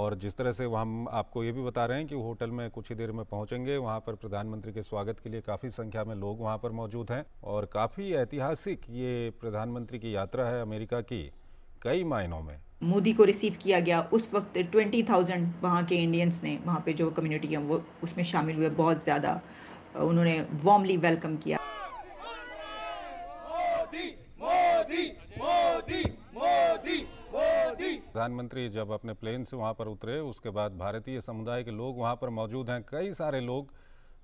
और जिस तरह से हम आपको ये भी बता रहे हैं कि होटल में कुछ ही देर में पहुंचेंगे वहाँ पर प्रधानमंत्री के स्वागत के लिए काफ़ी संख्या में लोग वहाँ पर मौजूद हैं और काफ़ी ऐतिहासिक ये प्रधानमंत्री की यात्रा है अमेरिका की कई मायनों में मोदी को रिसीव किया गया उस वक्त ट्वेंटी थाउजेंड वहाँ के इंडियंस ने वहाँ पे जो कम्युनिटी है वो उसमें शामिल हुए बहुत ज़्यादा उन्होंने वार्मली वेलकम किया प्रधानमंत्री जब अपने प्लेन से वहाँ पर उतरे उसके बाद भारतीय समुदाय के लोग वहाँ पर मौजूद हैं कई सारे लोग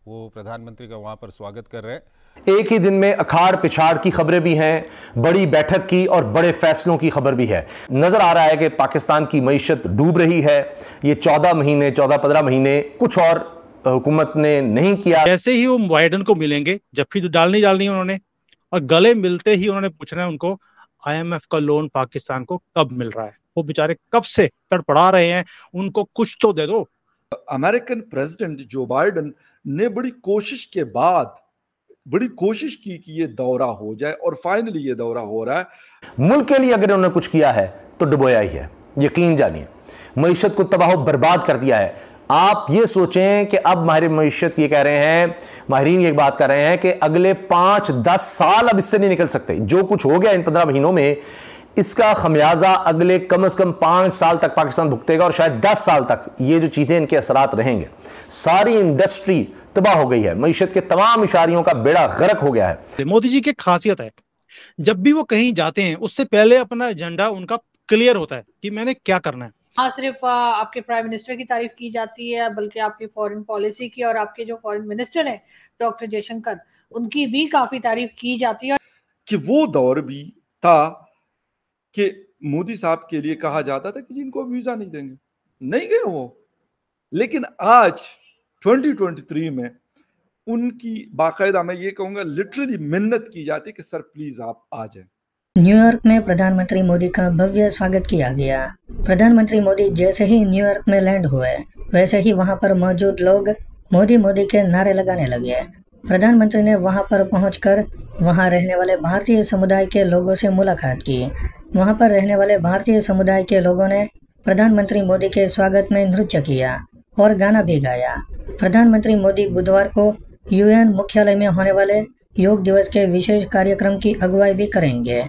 वो प्रधानमंत्री का वहाँ पर स्वागत कर रहे हैं एक ही दिन में अखाड़ पिछाड़ की खबरें भी हैं बड़ी बैठक की और बड़े फैसलों की खबर भी है नज़र आ रहा है कि पाकिस्तान की मीशत डूब रही है ये चौदह महीने चौदह पंद्रह महीने कुछ और हुकूमत ने नहीं किया जैसे ही वो बाइडन को मिलेंगे जबकि जो तो डालनी डालनी उन्होंने और गले मिलते ही उन्होंने पूछना है उनको आईएमएफ का लोन पाकिस्तान को कब मिल रहा है वो बेचारे कब से तड़पड़ा रहे हैं उनको कुछ तो दे दो अमेरिकन प्रेसिडेंट जो बाइडन ने बड़ी कोशिश के बाद बड़ी कोशिश की कि ये दौरा हो जाए और फाइनली ये दौरा हो रहा है मुल्क के लिए अगर उन्होंने कुछ किया है तो डुबोया ही है यकीन जानिए मीशत को तबाह बर्बाद कर दिया है आप ये सोचें कि अब माहिर मीशत ये कह रहे हैं माहरीन ये बात कर रहे हैं कि अगले पांच दस साल अब इससे नहीं निकल सकते जो कुछ हो गया इन पंद्रह महीनों में इसका खमियाजा अगले कम से कम पांच साल तक पाकिस्तान भुगतेगा और शायद दस साल तक ये जो चीज़ें इनके असरात रहेंगे सारी इंडस्ट्री तबाह हो गई है मीशत के तमाम इशारियों का बेड़ा गर्क हो गया है मोदी जी की खासियत है जब भी वो कहीं जाते हैं उससे पहले अपना एजेंडा उनका क्लियर होता है कि मैंने क्या करना है हाँ सिर्फ आपके प्राइम मिनिस्टर की तारीफ की जाती है बल्कि आपकी फॉरेन पॉलिसी की और आपके जो फॉरेन मिनिस्टर हैं डॉक्टर जयशंकर उनकी भी काफी तारीफ की जाती है कि वो दौर भी था कि मोदी साहब के लिए कहा जाता था कि जिनको वीजा नहीं देंगे नहीं गए वो लेकिन आज 2023 में उनकी बाकायदा मैं ये कहूंगा लिटरली मिन्नत की जाती कि सर प्लीज आप आ जाए न्यूयॉर्क में प्रधानमंत्री मोदी का भव्य स्वागत किया गया प्रधानमंत्री मोदी जैसे ही न्यूयॉर्क में लैंड हुए वैसे ही वहां पर मौजूद लोग मोदी मोदी के नारे लगाने लगे प्रधानमंत्री ने वहां पर पहुंचकर वहां रहने वाले भारतीय समुदाय के लोगों से मुलाकात की वहां पर रहने वाले भारतीय समुदाय के लोगों ने प्रधानमंत्री मोदी के स्वागत में नृत्य किया और गाना भी गाया प्रधानमंत्री मोदी बुधवार को यूएन मुख्यालय में होने वाले योग दिवस के विशेष कार्यक्रम की अगुवाई भी करेंगे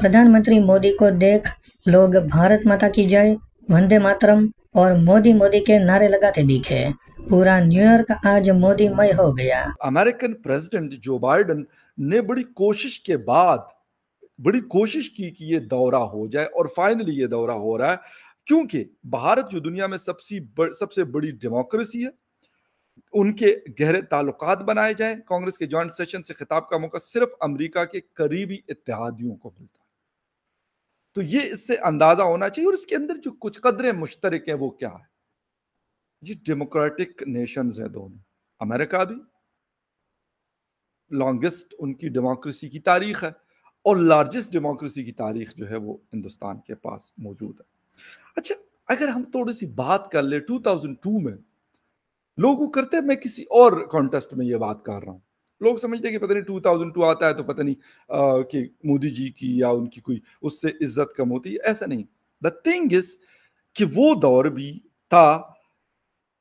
प्रधानमंत्री मोदी को देख लोग भारत माता की जय वंदे मातरम और मोदी मोदी के नारे लगाते दिखे पूरा न्यूयॉर्क आज मोदीमय हो गया अमेरिकन प्रेसिडेंट जो बाइडन ने बड़ी कोशिश के बाद बड़ी कोशिश की कि ये दौरा हो जाए और फाइनली ये दौरा हो रहा है क्योंकि भारत जो दुनिया में सबसे बड़, सबसे बड़ी डेमोक्रेसी है उनके गहरे ताल्लुक बनाए जाएं कांग्रेस के जॉइंट सेशन से खिताब का मौका सिर्फ अमेरिका के करीबी इतिहादियों को मिलता है तो ये इससे अंदाजा होना चाहिए और इसके अंदर जो कुछ कदरे मुश्तरक है वो क्या है ये डेमोक्रेटिक नेशन हैं दोनों अमेरिका भी लॉन्गेस्ट उनकी डेमोक्रेसी की तारीख है और लार्जेस्ट डेमोक्रेसी की तारीख जो है वो हिंदुस्तान के पास मौजूद है अच्छा अगर हम थोड़ी सी बात कर ले 2002 में लोग वो करते हैं मैं किसी और कॉन्टेस्ट में ये बात कर रहा हूँ लोग समझते हैं कि पता नहीं 2002 आता है तो पता नहीं आ, कि मोदी जी की या उनकी कोई उससे इज्जत कम होती है ऐसा नहीं द थिंग इज कि वो दौर भी था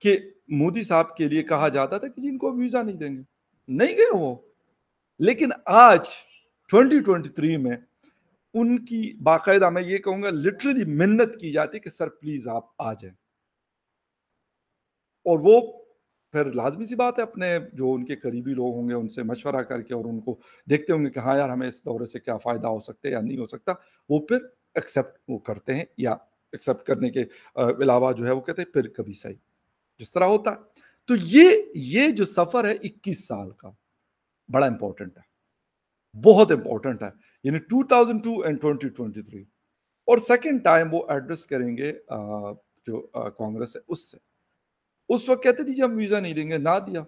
कि मोदी साहब के लिए कहा जाता था कि जी इनको वीजा नहीं देंगे नहीं गए वो लेकिन आज 2023 में उनकी बाकायदा मैं ये कहूंगा लिटरली मिन्नत की जाती कि सर प्लीज आप आ जाए और वो फिर लाजमी सी बात है अपने जो उनके करीबी लोग होंगे उनसे मशवरा करके और उनको देखते होंगे कि हाँ यार हमें इस दौरे से क्या फ़ायदा हो सकता है या नहीं हो सकता वो फिर एक्सेप्ट वो करते हैं या एक्सेप्ट करने के अलावा जो है वो कहते हैं फिर कभी सही जिस तरह होता है तो ये ये जो सफ़र है इक्कीस साल का बड़ा इंपॉर्टेंट है बहुत इंपॉर्टेंट है यानी 2002 एंड 2023 और सेकंड टाइम वो एड्रेस करेंगे जो कांग्रेस है उससे उस वक्त कहते थे हम वीजा नहीं देंगे ना दिया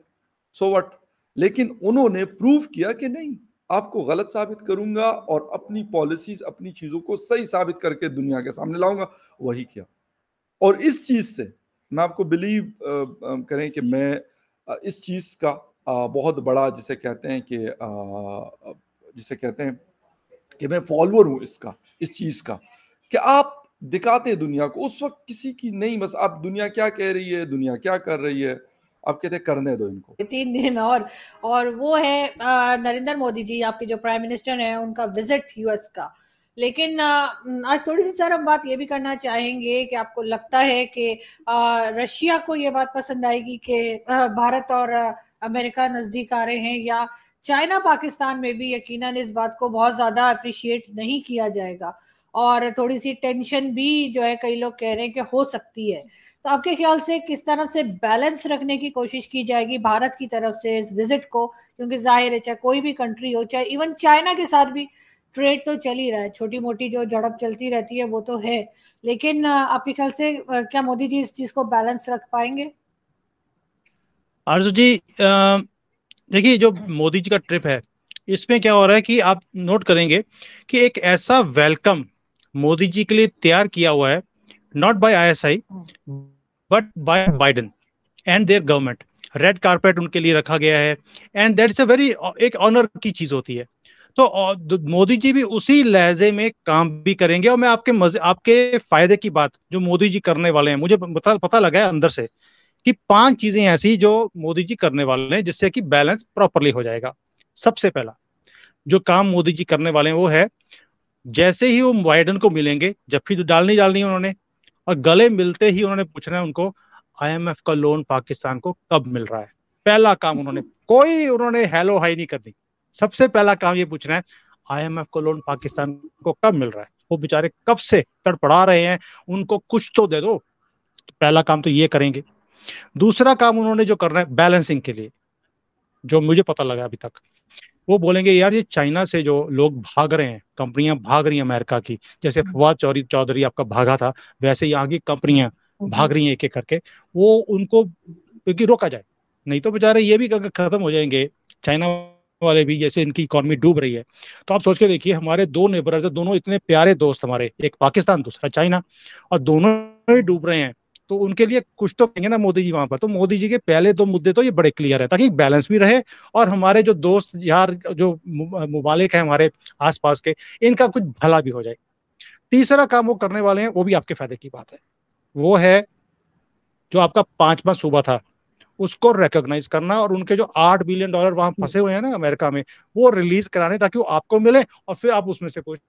सो so वट लेकिन उन्होंने प्रूव किया कि नहीं आपको गलत साबित करूंगा और अपनी पॉलिसीज अपनी चीजों को सही साबित करके दुनिया के सामने लाऊंगा वही किया और इस चीज से मैं आपको बिलीव करें कि मैं इस चीज का बहुत बड़ा जिसे कहते हैं कि जिसे कहते हैं कि मैं फॉलोअर हूं इसका इस चीज़ का कि आप दिखाते दुनिया को उस वक्त किसी की नहीं बस आप दुनिया क्या कह रही है दुनिया क्या कर रही है आप कहते करने दो इनको तीन दिन और और वो है नरेंद्र मोदी जी आपके जो प्राइम मिनिस्टर हैं उनका विजिट यूएस का लेकिन आज थोड़ी सी सर हम बात ये भी करना चाहेंगे कि आपको लगता है कि रशिया को ये बात पसंद आएगी कि भारत और अमेरिका नज़दीक आ रहे हैं या चाइना पाकिस्तान में भी यकीन इस बात को बहुत ज़्यादा अप्रिशिएट नहीं किया जाएगा और थोड़ी सी टेंशन भी जो है कई लोग कह रहे हैं कि हो सकती है तो आपके ख्याल से किस तरह से बैलेंस रखने की कोशिश की जाएगी भारत की तरफ से इस विजिट को क्योंकि जाहिर है चाहे कोई भी कंट्री हो चाहे इवन चाइना के साथ भी ट्रेड तो चल ही रहा है छोटी मोटी जो झड़प चलती रहती है वो तो है लेकिन आपके ख्याल से क्या मोदी जी इस चीज को बैलेंस रख पाएंगे आरजू जी देखिए जो मोदी जी का ट्रिप है इसमें क्या हो रहा है कि आप नोट करेंगे कि एक ऐसा वेलकम मोदी जी के लिए तैयार किया हुआ है not by ISI but by Biden and their government red carpet उनके लिए रखा गया है and that is a very एक ऑनर की चीज होती है तो मोदी जी भी उसी लहजे में काम भी करेंगे और मैं आपके मजे आपके फायदे की बात जो मोदी जी करने वाले हैं मुझे पता पता लगा है अंदर से कि पांच चीजें ऐसी जो मोदी जी करने वाले हैं जिससे कि बैलेंस प्रॉपरली हो जाएगा सबसे पहला जो काम मोदी जी करने वाले हैं वो है जैसे ही वो बाइडन को मिलेंगे जब फिर तो डालनी डालनी उन्होंने और गले मिलते ही उन्होंने पूछना है उनको आईएमएफ का लोन पाकिस्तान को कब मिल रहा है पहला काम उन्होंने कोई उन्होंने हेलो हाई नहीं करनी सबसे पहला काम ये पूछना है आईएमएफ का लोन पाकिस्तान को कब मिल रहा है वो बेचारे कब से तड़पड़ा रहे हैं उनको कुछ तो दे दो तो पहला काम तो ये करेंगे दूसरा काम उन्होंने जो करना है बैलेंसिंग के लिए जो मुझे पता लगा अभी तक वो बोलेंगे यार ये चाइना से जो लोग भाग रहे हैं कंपनियां भाग रही हैं अमेरिका की जैसे हम्म। फवाद चौधरी चौधरी आपका भागा था वैसे यहाँ की कंपनियां भाग रही हैं एक एक करके वो उनको क्योंकि रोका जाए नहीं तो बेचारे ये भी खत्म हो जाएंगे चाइना वाले भी जैसे इनकी इकोनॉमी डूब रही है तो आप सोच के देखिए हमारे दो नेबर दोनों इतने प्यारे दोस्त हमारे एक पाकिस्तान दूसरा चाइना और दोनों ही डूब रहे हैं तो उनके लिए कुछ तो कहेंगे ना मोदी जी वहां पर तो मोदी जी के पहले दो मुद्दे तो ये बड़े क्लियर है ताकि बैलेंस भी रहे और हमारे जो दोस्त यार जो मुबालिक है हमारे आसपास के इनका कुछ भला भी हो जाए तीसरा काम वो करने वाले हैं वो भी आपके फायदे की बात है वो है जो आपका पांचवा सूबा था उसको रिकॉग्नाइज करना और उनके जो आठ बिलियन डॉलर वहां फंसे हुए हैं ना अमेरिका में वो रिलीज कराने ताकि वो आपको मिले और फिर आप उसमें से कुछ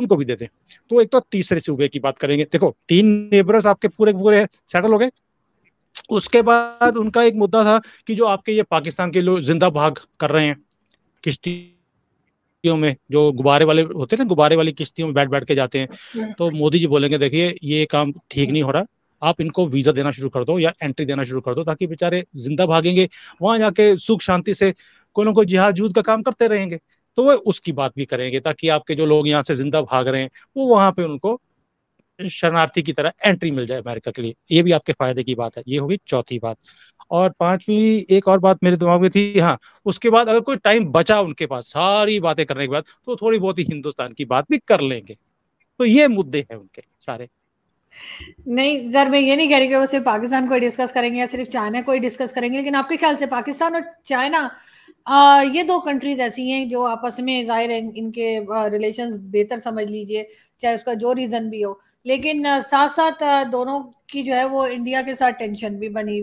उनको भी दे दें तो एक तो तीसरे सूबे की बात करेंगे देखो तीन नेबरस आपके पूरे पूरे सेटल हो गए उसके बाद उनका एक मुद्दा था कि जो आपके ये पाकिस्तान के लोग जिंदा भाग कर रहे हैं किश्ती किश्तियों में जो गुब्बारे वाले होते हैं ना गुब्बारे वाली किश्तियों में बैठ बैठ के जाते हैं हम्म। तो मोदी जी बोलेंगे देखिए ये काम ठीक नहीं हो रहा आप इनको वीजा देना शुरू कर दो या एंट्री देना शुरू कर दो ताकि बेचारे जिंदा भागेंगे वहां जाके सुख शांति से कोई ना कोई जिहाजूद का काम करते रहेंगे तो वह उसकी बात भी करेंगे ताकि आपके जो लोग यहाँ से जिंदा भाग रहे हैं वो वहां पे उनको शरणार्थी की तरह एंट्री मिल जाए अमेरिका के लिए ये भी आपके फायदे की बात है ये होगी चौथी बात और पांचवी एक और बात मेरे दिमाग में थी हाँ उसके बाद अगर कोई टाइम बचा उनके पास सारी बातें करने के बाद तो थोड़ी बहुत ही हिंदुस्तान की बात भी कर लेंगे तो ये मुद्दे हैं उनके सारे नहीं सर मैं ये नहीं कह रही कि वो सिर्फ पाकिस्तान को ही डिस्कस करेंगे या सिर्फ चाइना को ही डिस्कस करेंगे लेकिन आपके ख्याल से पाकिस्तान और चाइना ये दो कंट्रीज ऐसी हैं जो आपस में जाहिर है इनके रिलेशन बेहतर समझ लीजिए चाहे उसका जो रीज़न भी हो लेकिन साथ साथ दोनों की जो है वो इंडिया के साथ टेंशन भी बनी